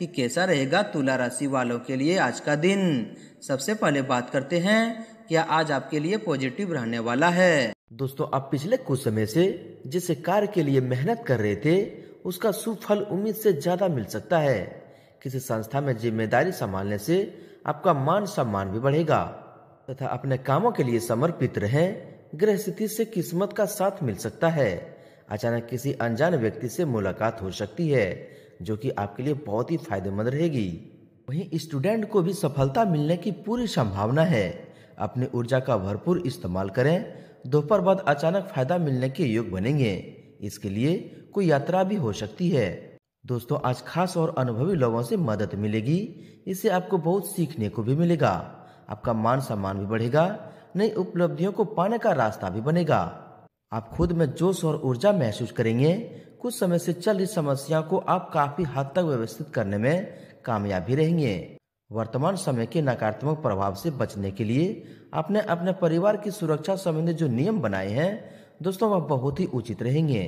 कि कैसा रहेगा तुला राशि वालों के लिए आज का दिन सबसे पहले बात करते हैं क्या आज आपके लिए पॉजिटिव रहने वाला है दोस्तों आप पिछले कुछ समय से जिस कार्य के लिए मेहनत कर रहे थे उसका सुफल उम्मीद से ज्यादा मिल सकता है किसी संस्था में जिम्मेदारी संभालने से आपका मान सम्मान भी बढ़ेगा तथा अपने कामों के लिए समर्पित रहें ग्रह स्थिति से किस्मत का साथ मिल सकता है अचानक किसी अनजान व्यक्ति से मुलाकात हो सकती है जो कि आपके लिए बहुत ही फायदेमंद रहेगी वहीं स्टूडेंट को भी सफलता मिलने की पूरी संभावना है अपनी ऊर्जा का भरपूर इस्तेमाल करें दोपहर बाद अचानक फायदा मिलने के योग बनेंगे इसके लिए कोई यात्रा भी हो सकती है दोस्तों आज खास और अनुभवी लोगों से मदद मिलेगी इससे आपको बहुत सीखने को भी मिलेगा आपका मान सम्मान भी बढ़ेगा नई उपलब्धियों को पाने का रास्ता भी बनेगा आप खुद में जोश और ऊर्जा महसूस करेंगे कुछ समय से चल रही समस्या को आप काफी हद तक व्यवस्थित करने में कामयाब भी रहेंगे वर्तमान समय के नकारात्मक प्रभाव से बचने के लिए आपने अपने परिवार की सुरक्षा संबंधी जो नियम बनाए हैं दोस्तों वह बहुत ही उचित रहेंगे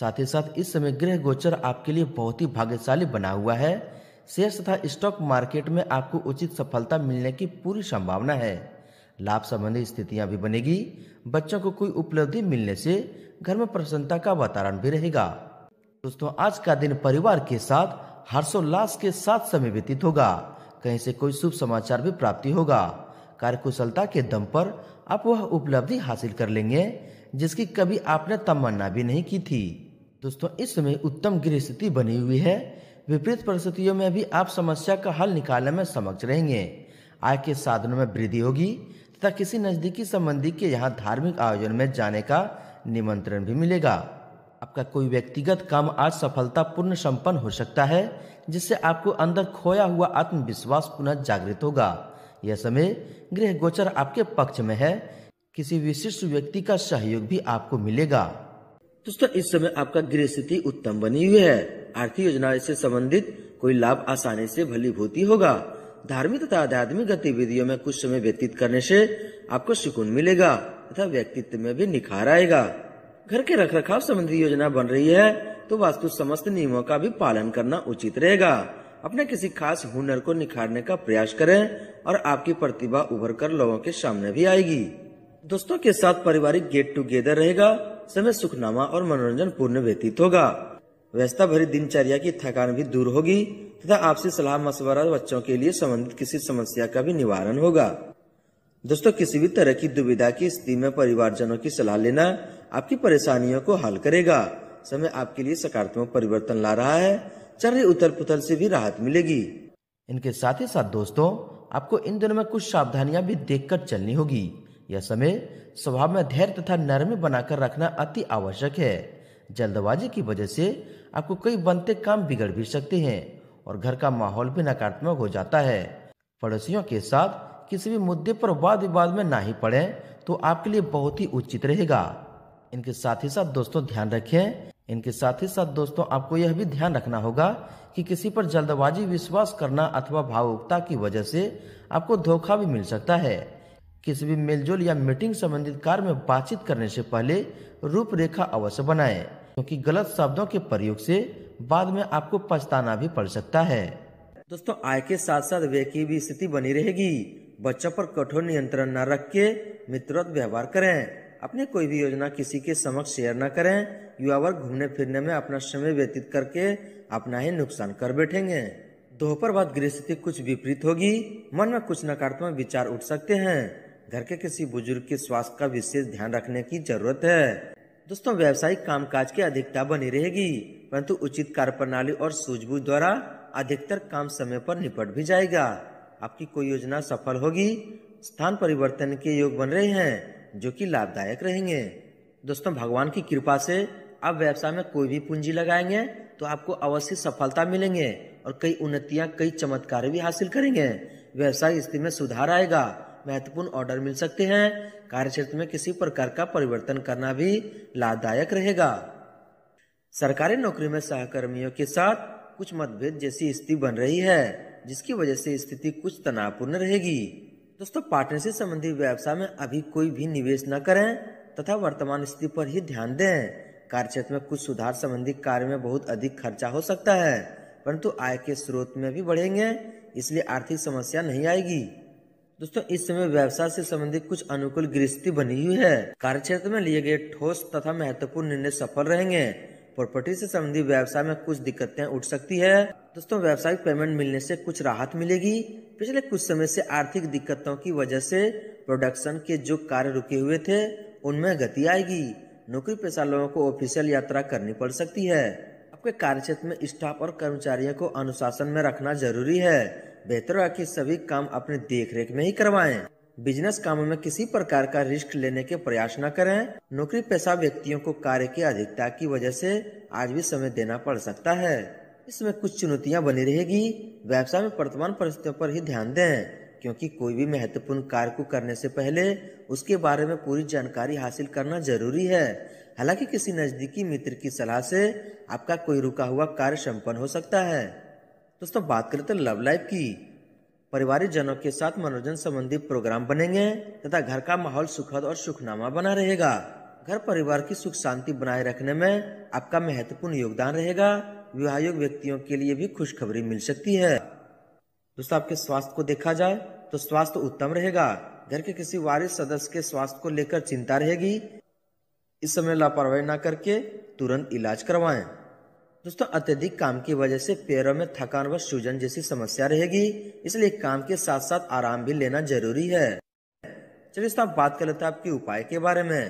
साथ ही साथ इस समय ग्रह गोचर आपके लिए बहुत ही भाग्यशाली बना हुआ है शेयर तथा स्टॉक मार्केट में आपको उचित सफलता मिलने की पूरी संभावना है लाभ संबंधी स्थितियां भी बनेगी बच्चों को कोई उपलब्धि मिलने से घर में प्रसन्नता का वातावरण भी रहेगा दोस्तों आज का दिन परिवार के साथ हर्षोल्लास के साथ समय व्यतीत होगा कहीं से कोई शुभ समाचार भी प्राप्ति होगा कार्य कुशलता के दम पर आप वह उपलब्धि हासिल कर लेंगे जिसकी कभी आपने तमन्ना भी नहीं की थी दोस्तों इस समय उत्तम गृह स्थिति बनी हुई है विपरीत परिस्थितियों में भी आप समस्या का हल निकालने में समक्ष रहेंगे आय के साधनों में वृद्धि होगी तथा किसी नज़दीकी संबंधी के यहाँ धार्मिक आयोजन में जाने का निमंत्रण भी मिलेगा आपका कोई व्यक्तिगत काम आज सफलतापूर्ण संपन्न हो सकता है जिससे आपको अंदर खोया हुआ आत्मविश्वास पुनः जागृत होगा यह समय गृह गोचर आपके पक्ष में है किसी विशिष्ट व्यक्ति का सहयोग भी आपको मिलेगा दोस्तों इस समय आपका गृह स्थिति उत्तम बनी हुई है आर्थिक योजना से संबंधित कोई लाभ आसानी से भूति होगा धार्मिक तथा आध्यात्मिक गतिविधियों में कुछ समय व्यतीत करने से आपको सुकून मिलेगा तथा व्यक्तित्व में भी निखार आएगा घर के रख रखाव संबंधी योजना बन रही है तो वास्तु समस्त नियमों का भी पालन करना उचित रहेगा अपने किसी खास हुनर को निखारने का प्रयास करें और आपकी प्रतिभा उभर कर लोगों के सामने भी आएगी दोस्तों के साथ पारिवारिक गेट टुगेदर रहेगा समय सुखनामा और मनोरंजन पूर्ण व्यतीत होगा व्यस्ता भरी दिनचर्या की थकान भी दूर होगी तथा आपसी सलाह मशवरा बच्चों के लिए संबंधित किसी समस्या का भी निवारण होगा दोस्तों किसी भी तरह की दुविधा की स्थिति में परिवारजनों की सलाह लेना आपकी परेशानियों को हल करेगा समय आपके लिए सकारात्मक परिवर्तन ला रहा है चल रही उथल पुथल से भी राहत मिलेगी इनके साथ ही साथ दोस्तों आपको इन दिनों में कुछ सावधानियां भी देखकर चलनी होगी यह समय स्वभाव में धैर्य तथा नरमी बनाकर रखना अति आवश्यक है जल्दबाजी की वजह से आपको कई बनते काम बिगड़ भी सकते हैं और घर का माहौल भी नकारात्मक हो जाता है पड़ोसियों के साथ किसी भी मुद्दे पर वाद विवाद में ना ही पड़े तो आपके लिए बहुत ही उचित रहेगा इनके साथ ही साथ दोस्तों ध्यान रखें इनके साथ ही साथ दोस्तों आपको यह भी ध्यान रखना होगा कि किसी पर जल्दबाजी विश्वास करना अथवा भावुकता की वजह से आपको धोखा भी मिल सकता है किसी भी मेलजोल या मीटिंग संबंधित कार्य में बातचीत करने से पहले रूपरेखा अवश्य बनाएं क्योंकि गलत शब्दों के प्रयोग से बाद में आपको पछताना भी पड़ सकता है दोस्तों आय के साथ साथ व्यय की भी स्थिति बनी रहेगी बच्चों पर कठोर नियंत्रण न रख के मित्रवत व्यवहार करें अपने कोई भी योजना किसी के समक्ष शेयर न करें युवा वर्ग घूमने फिरने में अपना समय व्यतीत करके अपना ही नुकसान कर बैठेंगे दोपहर बाद गृह स्थिति कुछ विपरीत होगी मन में कुछ नकारात्मक विचार उठ सकते हैं घर के किसी बुजुर्ग के स्वास्थ्य का विशेष ध्यान रखने की जरूरत है दोस्तों व्यावसायिक कामकाज की अधिकता बनी रहेगी परंतु उचित कार्य प्रणाली और सूझबूझ द्वारा अधिकतर काम समय पर निपट भी जाएगा आपकी कोई योजना सफल होगी स्थान परिवर्तन के योग बन रहे हैं जो कि लाभदायक रहेंगे दोस्तों भगवान की कृपा से आप व्यवसाय में कोई भी पूंजी लगाएंगे तो आपको अवश्य सफलता मिलेंगे और कई उन्नतियाँ कई चमत्कार भी हासिल करेंगे व्यवसाय स्थिति में सुधार आएगा महत्वपूर्ण ऑर्डर मिल सकते हैं कार्य क्षेत्र में किसी प्रकार का परिवर्तन करना भी लाभदायक रहेगा सरकारी नौकरी में सहकर्मियों के साथ कुछ मतभेद जैसी स्थिति बन रही है जिसकी वजह से स्थिति कुछ तनावपूर्ण रहेगी दोस्तों पार्टनरशिप संबंधी व्यवसाय में अभी कोई भी निवेश न करें तथा वर्तमान स्थिति पर ही ध्यान दें कार्य क्षेत्र में कुछ सुधार संबंधी कार्य में बहुत अधिक खर्चा हो सकता है परंतु आय के स्रोत में भी बढ़ेंगे इसलिए आर्थिक समस्या नहीं आएगी दोस्तों इस समय व्यवसाय से संबंधित कुछ अनुकूल गृहस्थी बनी हुई है कार्य क्षेत्र में लिए गए ठोस तथा महत्वपूर्ण निर्णय सफल रहेंगे प्रॉपर्टी से संबंधित व्यवसाय में कुछ दिक्कतें उठ सकती है दोस्तों व्यवसायिक पेमेंट मिलने से कुछ राहत मिलेगी पिछले कुछ समय से आर्थिक दिक्कतों की वजह से प्रोडक्शन के जो कार्य रुके हुए थे उनमें गति आएगी नौकरी पेशा लोगों को ऑफिशियल यात्रा करनी पड़ सकती है आपके कार्य क्षेत्र में स्टाफ और कर्मचारियों को अनुशासन में रखना जरूरी है बेहतर है कि सभी काम अपने देख रेख में ही करवाएं। बिजनेस कामों में किसी प्रकार का रिस्क लेने के प्रयास न करें नौकरी पैसा व्यक्तियों को कार्य की अधिकता की वजह से आज भी समय देना पड़ सकता है इसमें कुछ चुनौतियां बनी रहेगी व्यवसाय में वर्तमान परिस्थितियों पर ही ध्यान दें क्योंकि कोई भी महत्वपूर्ण कार्य को करने से पहले उसके बारे में पूरी जानकारी हासिल करना जरूरी है हालांकि किसी नजदीकी मित्र की सलाह से आपका कोई रुका हुआ कार्य संपन्न हो सकता है दोस्तों बात करें तो लव लाइफ की परिवारिक जनों के साथ मनोरंजन संबंधी प्रोग्राम बनेंगे तथा घर का माहौल सुखद और सुखनामा बना रहेगा घर परिवार की सुख शांति बनाए रखने में आपका महत्वपूर्ण योगदान रहेगा विवाहयोग व्यक्तियों के लिए भी खुशखबरी मिल सकती है दोस्तों आपके स्वास्थ्य को देखा जाए तो स्वास्थ्य उत्तम रहेगा घर के किसी वारिस सदस्य के स्वास्थ्य को लेकर चिंता रहेगी इस समय लापरवाही न करके तुरंत इलाज करवाएं दोस्तों अत्यधिक काम की वजह से पैरों में थकान व सूजन जैसी समस्या रहेगी इसलिए काम के साथ साथ आराम भी लेना जरूरी है चलिए दोस्तों बात कर लेते हैं आपके उपाय के बारे में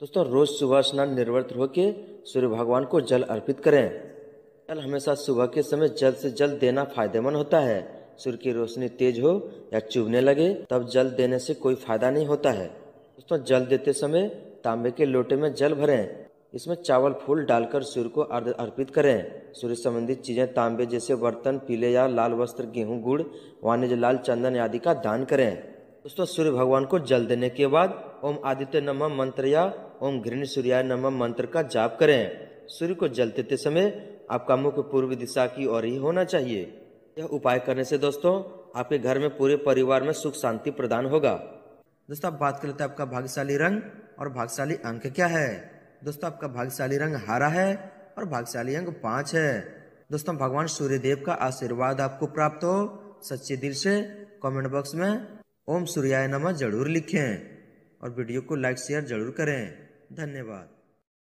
दोस्तों रोज सुबह स्नान निर्वृत होकर सूर्य भगवान को जल अर्पित करें जल हमेशा सुबह के समय जल्द से जल्द देना फायदेमंद होता है सूर्य की रोशनी तेज हो या चुभने लगे तब जल देने से कोई फायदा नहीं होता है दोस्तों जल देते समय तांबे के लोटे में जल भरें इसमें चावल फूल डालकर सूर्य को अर्पित करें सूर्य संबंधित चीज़ें तांबे जैसे बर्तन पीले या लाल वस्त्र गेहूं गुड़ वाणिज्य लाल चंदन आदि का दान करें दोस्तों सूर्य भगवान को जल देने के बाद ओम आदित्य नमः मंत्र या ओम घृण सूर्याय नमः मंत्र का जाप करें सूर्य को जल देते समय आपका मुख पूर्व दिशा की ओर ही होना चाहिए यह उपाय करने से दोस्तों आपके घर में पूरे परिवार में सुख शांति प्रदान होगा दोस्तों आप बात कर लेते हैं आपका भाग्यशाली रंग और भाग्यशाली अंक क्या है दोस्तों आपका भाग्यशाली रंग हरा है और भाग्यशाली अंग पाँच है दोस्तों भगवान सूर्यदेव का आशीर्वाद आपको प्राप्त हो सच्चे दिल से कमेंट बॉक्स में ओम सूर्याय नमः जरूर लिखें और वीडियो को लाइक शेयर जरूर करें धन्यवाद